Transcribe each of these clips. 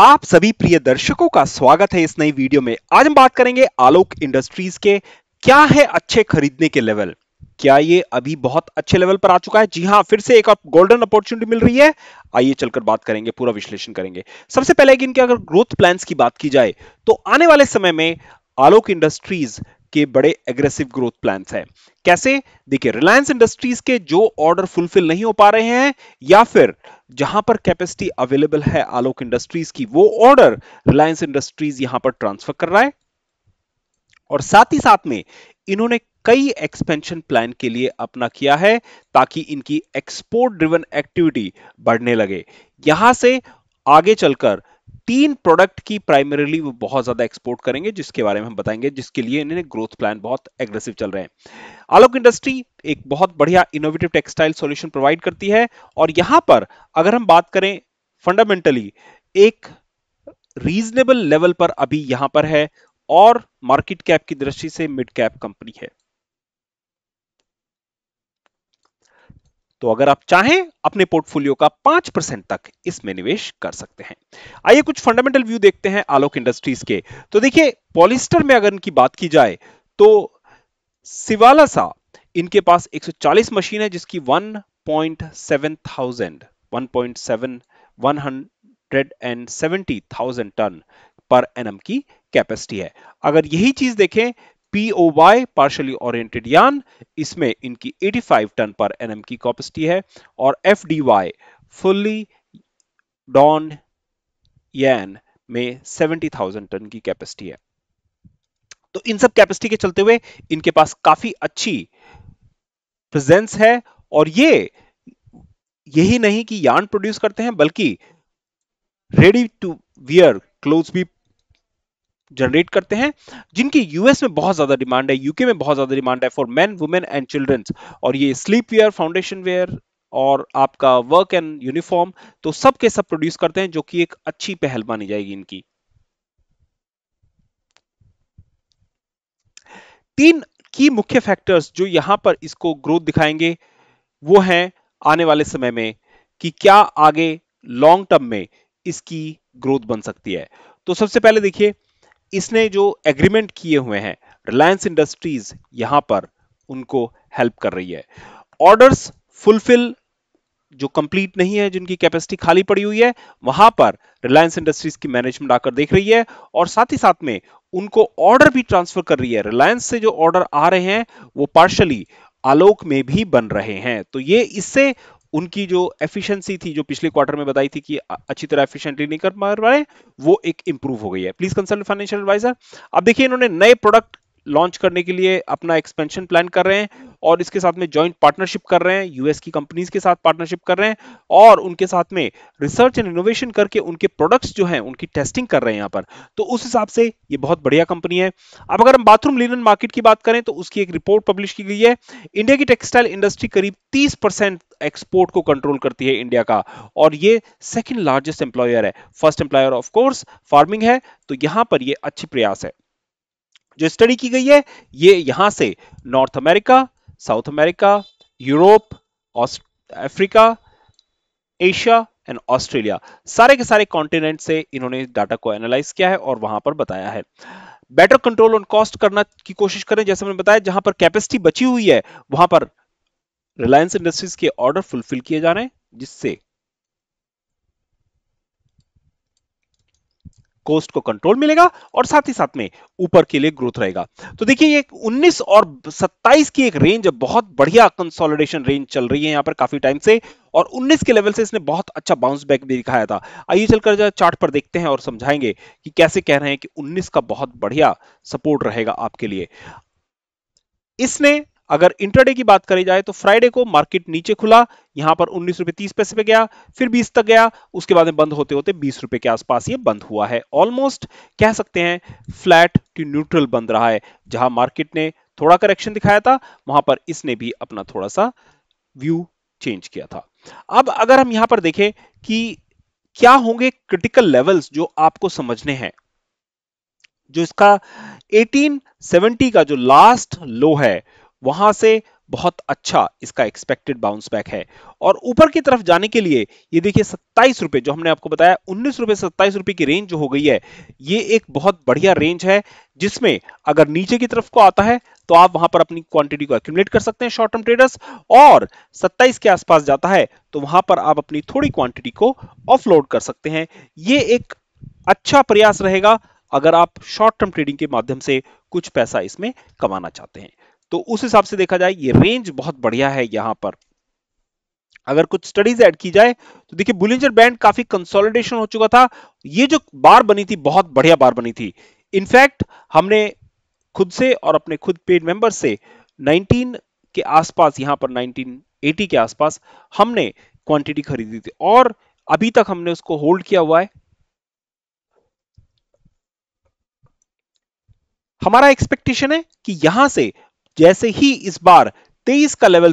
आप सभी प्रिय दर्शकों का स्वागत है इस नई वीडियो में आज हम बात करेंगे आलोक इंडस्ट्रीज के क्या है अच्छे खरीदने के लेवल क्या ये अभी बहुत अच्छे लेवल पर आ चुका है जी हाँ फिर से एक गोल्डन अपॉर्चुनिटी मिल रही है आइए चलकर बात करेंगे पूरा विश्लेषण करेंगे सबसे पहले इनके अगर ग्रोथ प्लान की बात की जाए तो आने वाले समय में आलोक इंडस्ट्रीज के बड़े एग्रेसिव ग्रोथ प्लान है कैसे देखिए रिलायंस इंडस्ट्रीज के जो ऑर्डर फुलफिल नहीं हो पा रहे हैं या फिर जहां पर कैपेसिटी अवेलेबल है आलोक इंडस्ट्रीज की वो ऑर्डर रिलायंस इंडस्ट्रीज यहां पर ट्रांसफर कर रहा है और साथ ही साथ में इन्होंने कई एक्सपेंशन प्लान के लिए अपना किया है ताकि इनकी एक्सपोर्ट ड्रिवन एक्टिविटी बढ़ने लगे यहां से आगे चलकर तीन प्रोडक्ट की प्राइमरीली वो बहुत ज्यादा एक्सपोर्ट करेंगे जिसके बारे में हम बताएंगे जिसके लिए इन्हें ग्रोथ प्लान बहुत एग्रेसिव चल रहे हैं आलोक इंडस्ट्री एक बहुत बढ़िया इनोवेटिव टेक्सटाइल सॉल्यूशन प्रोवाइड करती है और यहां पर अगर हम बात करें फंडामेंटली एक रीजनेबल लेवल पर अभी यहां पर है और मार्केट कैप की दृष्टि से मिड कैप कंपनी है तो अगर आप चाहें अपने पोर्टफोलियो का पांच परसेंट तक इसमें निवेश कर सकते हैं आइए कुछ फंडामेंटल व्यू देखते हैं आलोक इंडस्ट्रीज के तो देखिए पॉलिस्टर में अगर इनकी बात की जाए तो सिवाला सा इनके पास 140 मशीन है जिसकी सेवन थाउजेंड टन पर एनएम की कैपेसिटी है अगर यही चीज देखें पीओवाई पार्शली ओरिएंटेड यान इसमें इनकी 85 टन पर एनएम की कैपेसिटी है और एफडीवाई फुल्ली डॉन यान में 70,000 टन की कैपेसिटी है तो इन सब कैपेसिटी के चलते हुए इनके पास काफी अच्छी प्रेजेंस है और ये यही नहीं कि यान प्रोड्यूस करते हैं बल्कि रेडी टू वियर क्लोथ भी जनरेट करते हैं जिनकी यूएस में बहुत ज्यादा डिमांड है यूके में बहुत ज्यादा डिमांड है for man women and childrens और ये स्लीप वेयर फाउंडेशन वेयर और आपका वर्क एंड यूनिफॉर्म तो सब के सब प्रोड्यूस करते हैं जो कि एक अच्छी पहल मानी जाएगी इनकी तीन की मुख्य फैक्टर्स जो यहां पर इसको ग्रोथ दिखाएंगे वो हैं आने वाले समय में कि क्या आगे लॉन्ग टर्म में इसकी ग्रोथ बन सकती है तो सबसे पहले देखिए इसने जो एग्रीमेंट किए हुए हैं रिलायंस इंडस्ट्रीज यहां पर उनको हेल्प कर रही है ऑर्डर्स फुलफिल जो कंप्लीट नहीं है जिनकी कैपेसिटी खाली पड़ी हुई है वहां पर रिलायंस इंडस्ट्रीज की मैनेजमेंट आकर देख रही है और साथ ही साथ में उनको ऑर्डर भी ट्रांसफर कर रही है रिलायंस से जो ऑर्डर आ रहे हैं वो पार्शली आलोक में भी बन रहे हैं तो ये इससे उनकी जो एफिशिएंसी थी जो पिछले क्वार्टर में बताई थी कि अच्छी तरह एफिशिएंटली नहीं कर पा रहे वो एक इंप्रूव हो गई है प्लीज कंसल्ट फाइनेंशियल एडवाइजर अब देखिए इन्होंने नए प्रोडक्ट लॉन्च करने के लिए अपना एक्सपेंशन प्लान कर रहे हैं और इसके साथ में ज्वाइंट पार्टनरशिप कर रहे हैं यूएस की कंपनीज के साथ पार्टनरशिप कर रहे हैं और उनके साथ में रिसर्च एंड इनोवेशन करके उनके प्रोडक्ट्स जो हैं उनकी टेस्टिंग कर रहे हैं यहाँ पर तो उस हिसाब से ये बहुत बढ़िया कंपनी है अब अगर हम बाथरूम लिनन मार्केट की बात करें तो उसकी एक रिपोर्ट पब्लिश की गई है इंडिया की टेक्सटाइल इंडस्ट्री करीब तीस एक्सपोर्ट को कंट्रोल करती है इंडिया का और ये सेकंड लार्जेस्ट एम्प्लॉयर है फर्स्ट एम्प्लॉयर ऑफकोर्स फार्मिंग है तो यहां पर ये अच्छी प्रयास है जो स्टडी की गई है ये यहां से North America South America Europe Africa Asia and Australia सारे के सारे कॉन्टिनेंट से इन्होंने डाटा को एनालाइज किया है और वहां पर बताया है बेटर कंट्रोल ऑन कॉस्ट करना की कोशिश करें जैसे मैंने बताया जहां पर कैपेसिटी बची हुई है वहां पर रिलायंस इंडस्ट्रीज के ऑर्डर फुलफिल किए जा रहे हैं जिससे कोस्ट को कंट्रोल मिलेगा और साथ ही साथ में ऊपर के लिए ग्रोथ रहेगा तो देखिए ये 19 और 27 की एक रेंज बहुत बढ़िया कंसोलिडेशन रेंज चल रही है यहाँ पर काफी टाइम से और 19 के लेवल से इसने बहुत अच्छा बाउंस बैक भी दिखाया था आइए चलकर चार्ट पर देखते हैं और समझाएंगे कि कैसे कह रहे हैं कि उन्नीस का बहुत बढ़िया सपोर्ट रहेगा आपके लिए इसने अगर इंटरडे की बात करी जाए तो फ्राइडे को मार्केट नीचे खुला यहां पर उन्नीस रुपए तीस पैसे पे गया फिर बीस तक गया उसके बाद में बंद होते होते बीस रुपए के आसपास ये बंद हुआ है ऑलमोस्ट कह सकते हैं फ्लैट टू न्यूट्रल बंद रहा है जहां मार्केट ने थोड़ा करेक्शन दिखाया था वहां पर इसने भी अपना थोड़ा सा व्यू चेंज किया था अब अगर हम यहां पर देखें कि क्या होंगे क्रिटिकल लेवल्स जो आपको समझने हैं जो इसका 1870 का जो लास्ट लो है वहां से बहुत अच्छा इसका एक्सपेक्टेड बाउंस बैक है और ऊपर की तरफ जाने के लिए ये देखिए सत्ताईस रुपए जो हमने आपको बताया उन्नीस रुपए सत्ताईस रुपए की रेंज जो हो गई है ये एक बहुत बढ़िया रेंज है जिसमें अगर नीचे की तरफ को आता है तो आप वहां पर अपनी क्वांटिटी को एक्यूमलेट कर सकते हैं शॉर्ट टर्म ट्रेडर्स और सत्ताईस के आसपास जाता है तो वहां पर आप अपनी थोड़ी क्वांटिटी को ऑफलोड कर सकते हैं ये एक अच्छा प्रयास रहेगा अगर आप शॉर्ट टर्म ट्रेडिंग के माध्यम से कुछ पैसा इसमें कमाना चाहते हैं तो उस हिसाब से देखा जाए ये रेंज बहुत बढ़िया है यहां पर अगर कुछ स्टडीज ऐड की जाए तो देखिए बुलिंजर बैंड काफी कंसोलिडेशन हो चुका था ये जो बार बनी थी बहुत बढ़िया बार बनी थी इनफैक्ट हमने खुद से और अपने खुद पेड मेंबर से 19 के आसपास यहां पर 1980 के आसपास हमने क्वांटिटी खरीदी थी और अभी तक हमने उसको होल्ड किया हुआ है हमारा एक्सपेक्टेशन है कि यहां से जैसे ही इस बार 23 का लेवल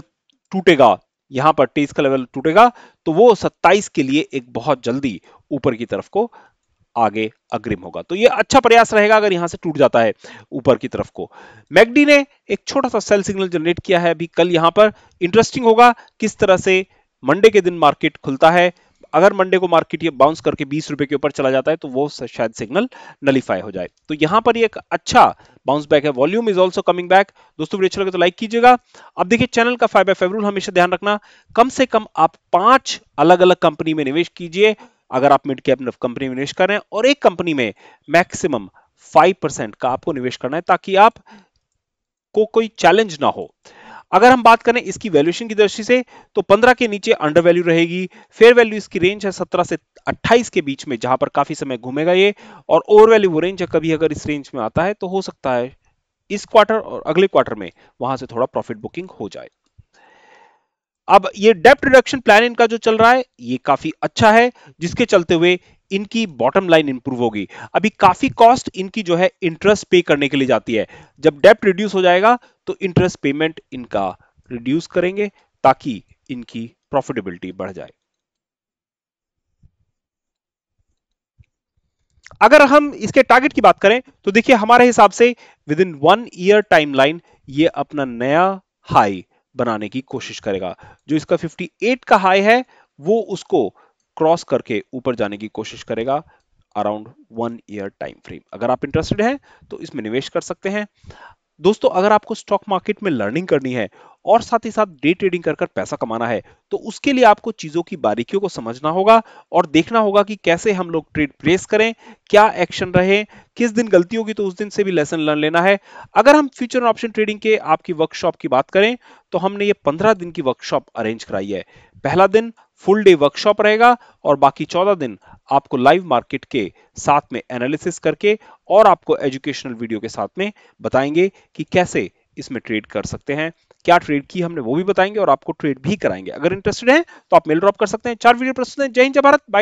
टूटेगा यहां पर 23 का लेवल टूटेगा तो वो 27 के लिए एक बहुत जल्दी ऊपर की तरफ को आगे अग्रिम होगा तो ये अच्छा प्रयास रहेगा अगर यहां से टूट जाता है ऊपर की तरफ को मैगडी ने एक छोटा सा सेल सिग्नल जनरेट किया है अभी कल यहां पर इंटरेस्टिंग होगा किस तरह से मंडे के दिन मार्केट खुलता है अगर मंडे को मार्केट ये बाउंस करके बीस रुपए के ऊपर चला जाता है तो वो शायद सिग्नल नलीफाई हो जाए तो यहां पर एक अच्छा बाउंस बैक है volume is also coming back दोस्तों वीडियो अच्छा लगे तो लाइक कीजिएगा अब देखिए चैनल का फाइव बाई फाइव रूल हमेशा ध्यान रखना कम से कम आप पांच अलग अलग कंपनी में निवेश कीजिए अगर आप मिड कैप कंपनी में निवेश कर रहे हैं और एक कंपनी में मैक्सिमम 5% का आपको निवेश करना है ताकि आप को कोई चैलेंज ना हो अगर हम बात करें इसकी वैल्यूएशन की दृष्टि से तो 15 के नीचे अंडर वैल्यू रहेगी फेयर वैल्यू इसकी रेंज है 17 से 28 के बीच में जहां पर काफी समय घूमेगा ये और ओवर वैल्यू वो रेंज है कभी अगर इस रेंज में आता है तो हो सकता है इस क्वार्टर और अगले क्वार्टर में वहां से थोड़ा प्रॉफिट बुकिंग हो जाए अब ये डेप्ट रिडक्शन प्लान इनका जो चल रहा है ये काफी अच्छा है जिसके चलते हुए इनकी बॉटम लाइन इंप्रूव होगी अभी काफी कॉस्ट इनकी जो है इंटरेस्ट पे करने के लिए जाती है जब डेप्ट रिड्यूस हो जाएगा तो इंटरेस्ट पेमेंट इनका रिड्यूस करेंगे ताकि इनकी प्रॉफिटेबिलिटी बढ़ जाए अगर हम इसके टारगेट की बात करें तो देखिए हमारे हिसाब से within one year timeline ये अपना नया हाई बनाने की कोशिश करेगा जो इसका 58 का हाई है वो उसको क्रॉस करके ऊपर जाने की कोशिश करेगा around one year time frame अगर आप इंटरेस्टेड हैं तो इसमें निवेश कर सकते हैं दोस्तों अगर आपको स्टॉक मार्केट में लर्निंग करनी है और साथ ही साथ डे ट्रेडिंग कर कर पैसा कमाना है तो उसके लिए आपको चीजों की बारीकियों को समझना होगा और देखना होगा कि कैसे हम लोग ट्रेड प्लेस करें क्या एक्शन रहे किस दिन गलती होगी तो उस दिन से भी लेसन लर्न लेना है अगर हम फ्यूचर ऑप्शन ट्रेडिंग के आपकी वर्कशॉप की बात करें तो हमने ये पंद्रह दिन की वर्कशॉप अरेंज कराई है पहला दिन फुल डे वर्कशॉप रहेगा और बाकी चौदह दिन आपको लाइव मार्केट के साथ में एनालिसिस करके और आपको एजुकेशनल वीडियो के साथ में बताएंगे कि कैसे इसमें ट्रेड कर सकते हैं क्या ट्रेड की हमने वो भी बताएंगे और आपको ट्रेड भी कराएंगे अगर इंटरेस्टेड है तो आप मेल ड्रॉप कर सकते हैं चार वीडियो प्रस्तुत हैं जय हिंद जय भारत